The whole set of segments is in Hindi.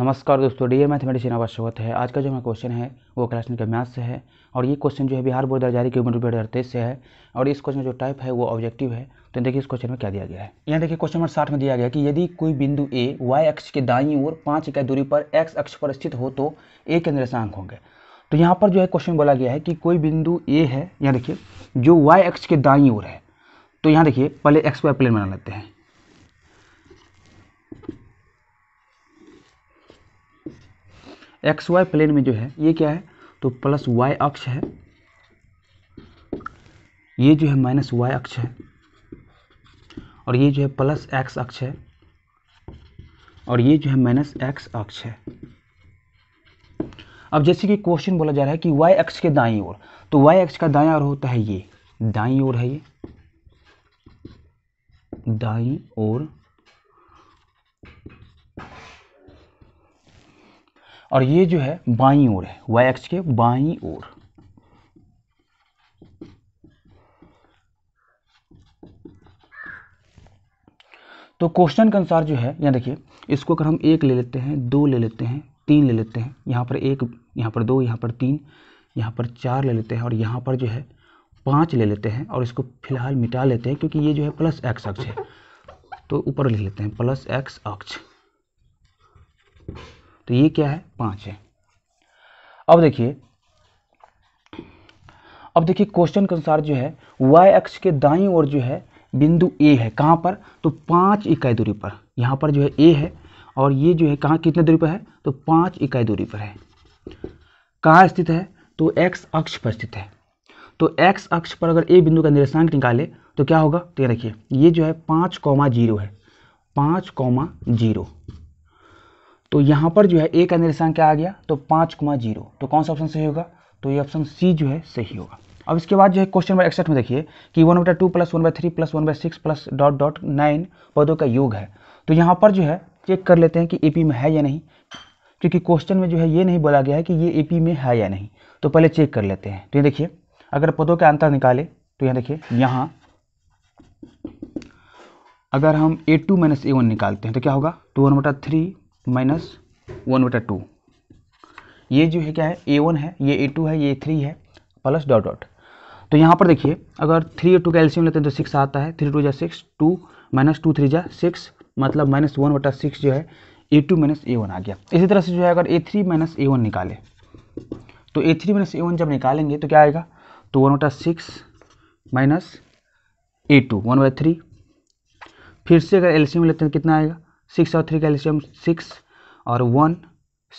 नमस्कार दोस्तों डी ए मैथमेटिशियन आपका स्वागत है आज का जो हमारा क्वेश्चन है वो क्लास टेन का मैथ से है और ये क्वेश्चन जो है बिहार बोर्ड द्वारा जारी क्यूबन रुपये तेईस से है और इस क्वेश्चन जो टाइप है वो ऑब्जेक्टिव है तो देखिए इस क्वेश्चन में क्या दिया गया है यहाँ देखिए क्वेश्चन नंबर साठ में दिया गया कि यदि कोई बिंदु ए वाई अक्ष के दाई ओर पाँच इकाई दूरी पर एक्स अक्ष पर स्थित हो तो ए के निर्देशांक होंगे तो यहाँ पर जो है क्वेश्चन बोला गया है कि कोई बिंदु ए है यहाँ देखिए जो वाई अक्ष के दाई ओर है तो यहाँ देखिए पहले एक्स वाई प्लेन बना लेते हैं एक्स वाई प्लेन में जो है ये क्या है तो प्लस वाई अक्ष है ये जो है माइनस वाई अक्ष है और ये जो है प्लस एक्स अक्ष है और ये जो है माइनस एक्स अक्ष है अब जैसे कि क्वेश्चन बोला जा रहा है कि वाई अक्ष के दाई ओर तो वाई अक्ष का दाया ओर होता है ये दाई ओर है ये दाई ओर और ये जो है बाई ओर है वाई एक्स के बाई ओर तो क्वेश्चन के अनुसार जो है यहाँ देखिए इसको अगर हम एक ले लेते हैं दो ले लेते हैं तीन ले लेते हैं यहाँ पर एक यहाँ पर दो यहाँ पर तीन यहाँ पर चार ले लेते हैं और यहाँ पर जो है पाँच ले लेते हैं और इसको फिलहाल मिटा लेते हैं क्योंकि ये जो है प्लस एक्स अक्ष है तो ऊपर ले लेते हैं प्लस एक्स अक्ष तो ये क्या है पाँच है अब देखिए अब देखिए क्वेश्चन के अनुसार जो है वाई अक्ष के दाई ओर जो है बिंदु ए है कहाँ पर तो पाँच इकाई दूरी पर यहाँ पर जो है ए है और ये जो है कहाँ कितने दूरी पर है तो पाँच इकाई दूरी पर है कहाँ स्थित है तो एक्स अक्ष पर स्थित है तो एक्स अक्ष पर अगर ए बिंदु का निर्देशांक निकाले तो क्या होगा तो ये देखिए ये जो है पाँच कौमा जीरो है पाँच कौमा जीरो तो यहाँ पर जो है ए का निर्देशांक क्या आ गया तो पाँच कुमा जीरो तो कौन सा ऑप्शन सही होगा तो ये ऑप्शन सी जो है सही होगा अब इसके बाद जो है क्वेश्चन नंबर एक्सठ में देखिए कि वन बटा two plus one by three plus one by six plus dot dot nine पदों का योग है तो यहाँ पर जो है चेक कर लेते हैं कि ए में है या नहीं क्योंकि क्वेश्चन में जो है ये नहीं बोला गया है कि ये ए में है या नहीं तो पहले चेक कर लेते हैं तो ये देखिए अगर पदों का अंतर निकाले तो यहाँ देखिए यहाँ अगर हम A two minus A one निकालते हैं तो क्या होगा टू वन बटा थ्री माइनस वन बटा टू ये जो है क्या है ए वन है ये ए टू है ये थ्री है प्लस डॉट डॉट तो यहाँ पर देखिए अगर थ्री और टू का एल्सियम लेते हैं तो सिक्स आता है थ्री टू जा six two minus two three जा सिक्स मतलब माइनस वन बटा सिक्स जो है A two minus A one आ गया इसी तरह से जो है अगर A three minus A one निकाले तो A three minus A one जब निकालेंगे तो क्या आएगा तो वन बटा six minus A two one by three फिर से अगर एल्सियम लेते हैं तो कितना आएगा सिक्स और थ्री कैल्शियम सिक्स और वन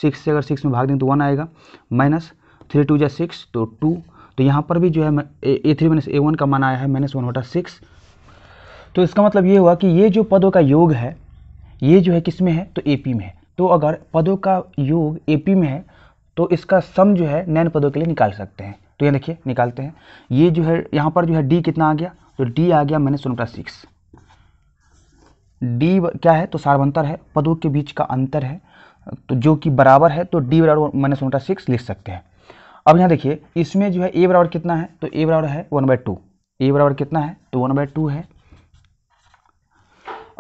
सिक्स से अगर सिक्स में भाग दें तो वन आएगा माइनस थ्री टू या सिक्स तो टू तो यहाँ पर भी जो है A three minus A one का मान आया है माइनस वन वोटा सिक्स तो इसका मतलब ये हुआ कि ये जो पदों का योग है ये जो है किस में है तो ए पी में है तो अगर पदों का योग ए पी में है तो इसका सम जो है नैन पदों के लिए निकाल सकते हैं तो ये देखिए निकालते हैं ये जो है यहाँ पर जो है डी कितना आ गया तो डी आ गया माइनस वन वोटा सिक्स डी क्या है तो सार्वंतर है पदों के बीच का अंतर है तो जो कि बराबर है तो डी बराबर माइनस वन सिक्स लिख सकते हैं अब यहाँ देखिए इसमें जो है ए बराबर कितना है तो ए बराबर है वन बाई टू ए बराबर कितना है तो वन बाय टू है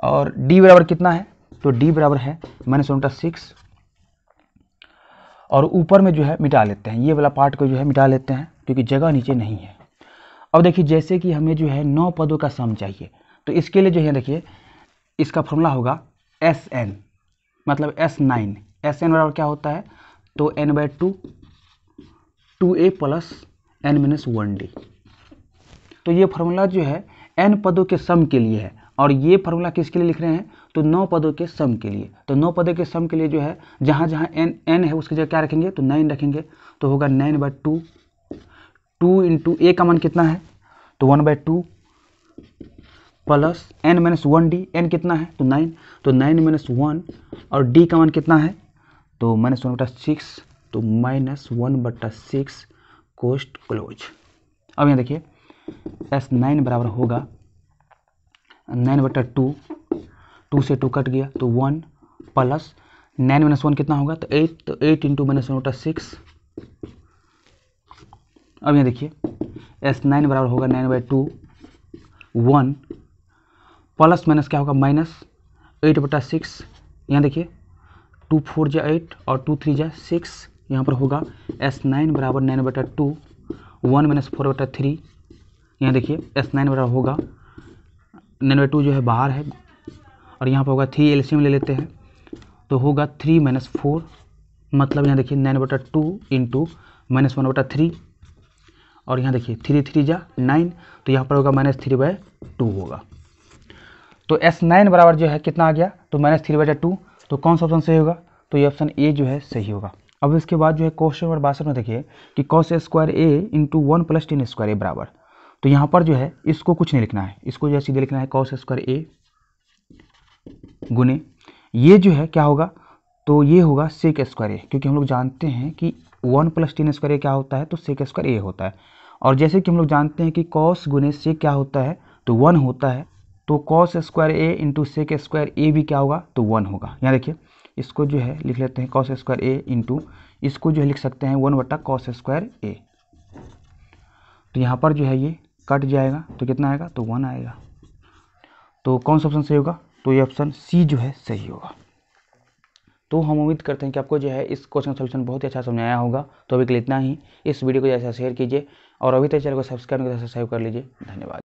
और डी बराबर कितना है तो डी बराबर है माइनस वन सिक्स और ऊपर में जो है मिटा लेते हैं ये वाला पार्ट को जो है मिटा लेते हैं क्योंकि जगह नीचे नहीं है अब देखिए जैसे कि हमें जो है नौ पदों का सम चाहिए तो इसके लिए जो है देखिए इसका फॉर्मूला होगा एस एन मतलब एस नाइन एस एन बराबर क्या होता है तो N by two two A plus N minus one D तो ये फार्मूला जो है एन पदों के सम के लिए है और ये फॉर्मूला किसके लिए लिख रहे हैं तो नौ पदों के सम के लिए तो नौ पदों के सम के लिए जो है जहाँ जहाँ एन एन है उसकी जगह क्या रखेंगे तो नाइन रखेंगे तो होगा nine by two two into A का मान कितना है तो one by two plus N minus one D N कितना है तो नाइन तो नाइन माइनस वन और डी का मान कितना है तो माइनस वन बटा सिक्स तो माइनस वन बटा सिक्स कोस्ट क्लोज अब यहाँ देखिए एस नाइन बराबर होगा नाइन बटा टू टू से टू कट गया तो one plus nine minus one कितना होगा तो एट तो एट इंटू माइनस वन बटा सिक्स अब यहाँ देखिए एस नाइन बराबर होगा nine by two one plus minus क्या होगा माइनस एट बटा सिक्स यहाँ देखिए टू फोर जा एट और टू थ्री जा सिक्स यहाँ पर होगा एस नाइन बराबर नाइन बटा टू वन माइनस फोर बटा थ्री यहाँ देखिए एस नाइन बराबर होगा नाइन बटा टू जो है बाहर है और यहाँ पर होगा थ्री एल ले लेते हैं तो होगा थ्री माइनस फोर मतलब यहाँ देखिए नाइन बटा टू इंटू माइनस वन बटा थ्री और यहाँ देखिए थ्री थ्री जा नाइन तो यहाँ पर होगा माइनस थ्री बाय टू होगा तो एस नाइन बराबर जो है कितना आ गया तो माइनस थ्री बटा टू तो कौन सा ऑप्शन सही होगा तो ये ऑप्शन ए जो है सही होगा अब इसके बाद जो है क्वेश्चन नंबर बासठ में देखिए कि cos square A into one plus tan square A बराबर तो यहाँ पर जो है इसको कुछ नहीं लिखना है इसको जो है सीधे लिखना है कॉस स्क्वायर ए गुने ये जो है क्या होगा तो ये होगा सेक स्क्वायर ए क्योंकि हम लोग जानते हैं कि one plus tan square A क्या होता है तो सेक स्क्वायर ए होता है और जैसे कि हम लोग जानते हैं कि कॉस गुने सेक क्या होता है तो वन होता है तो cos square A into sec square A भी क्या होगा तो वन होगा यहाँ देखिए इसको जो है लिख लेते हैं कॉस स्क्वायर ए इंटू इसको जो है लिख सकते हैं वन बट्टा कॉस स्क्वायर ए तो यहाँ पर जो है ये कट जाएगा तो कितना आएगा तो वन आएगा तो कौन सा ऑप्शन सही होगा तो ये ऑप्शन सी जो है सही होगा तो हम उम्मीद करते हैं कि आपको जो है इस क्वेश्चन का सोल्यूशन बहुत ही अच्छा समझ आया होगा तो अभी के लिए इतना ही इस वीडियो को जैसा शेयर कीजिए और अभी तक चैनल को सब्सक्राइब कर सब्सक्राइब कर लीजिए धन्यवाद